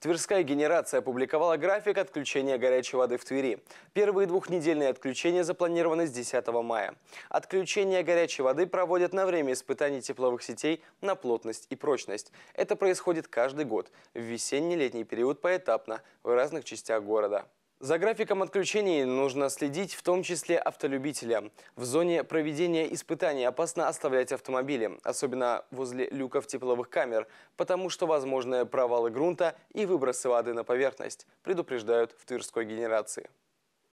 Тверская генерация опубликовала график отключения горячей воды в Твери. Первые двухнедельные отключения запланированы с 10 мая. Отключение горячей воды проводят на время испытаний тепловых сетей на плотность и прочность. Это происходит каждый год, в весенне-летний период поэтапно, в разных частях города. За графиком отключений нужно следить, в том числе автолюбителям. В зоне проведения испытаний опасно оставлять автомобили, особенно возле люков тепловых камер, потому что возможны провалы грунта и выбросы воды на поверхность, предупреждают в Тверской генерации.